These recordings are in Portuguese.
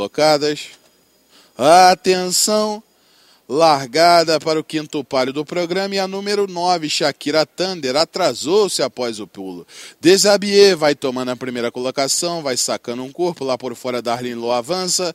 colocadas. Atenção! Largada para o quinto palio do programa e a número 9, Shakira Thunder, atrasou-se após o pulo. Desabier vai tomando a primeira colocação, vai sacando um corpo lá por fora, Darlin Low avança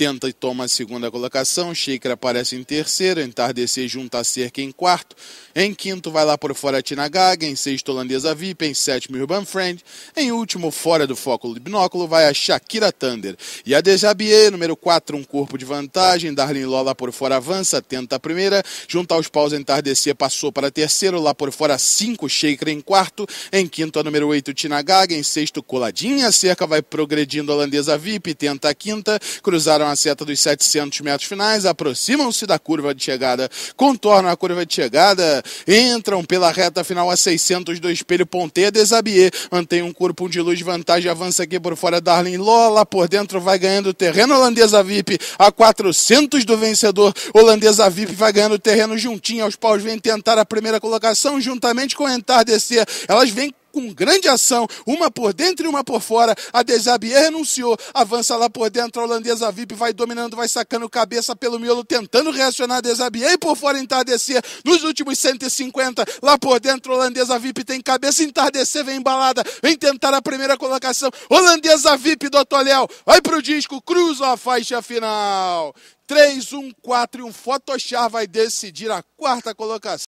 tenta e toma a segunda colocação, Sheikra aparece em terceiro, Entardecer junta a cerca em quarto, em quinto vai lá por fora Tinagaga, em sexto Holandesa VIP, em sétimo Urban Friend, em último fora do foco do binóculo vai a Shakira Thunder. E a Dejabier, número 4, um corpo de vantagem, Darlene Lola por fora avança, tenta a primeira, junto aos paus Entardecer passou para terceiro, lá por fora cinco Sheikra em quarto, em quinto a número 8 Tinagaga, em sexto Coladinha, cerca vai progredindo Holandesa VIP, tenta a quinta, cruzaram a seta dos 700 metros finais, aproximam-se da curva de chegada, contornam a curva de chegada, entram pela reta final a 600 do espelho Ponté Desabier, mantém um corpo de luz de vantagem, avança aqui por fora Darlin Lola, por dentro vai ganhando terreno, holandesa VIP a 400 do vencedor, holandesa VIP vai ganhando terreno juntinho aos paus, vem tentar a primeira colocação juntamente com o Entardecer, elas vêm com grande ação, uma por dentro e uma por fora. A Desabier renunciou, avança lá por dentro, a holandesa VIP vai dominando, vai sacando cabeça pelo miolo, tentando reacionar a Desabier e por fora entardecer. Nos últimos 150, lá por dentro, a holandesa VIP tem cabeça, entardecer, vem embalada, vem tentar a primeira colocação. Holandesa VIP do Léo, vai pro disco, cruza a faixa final. 3, 1, 4 e um Photoshop vai decidir a quarta colocação.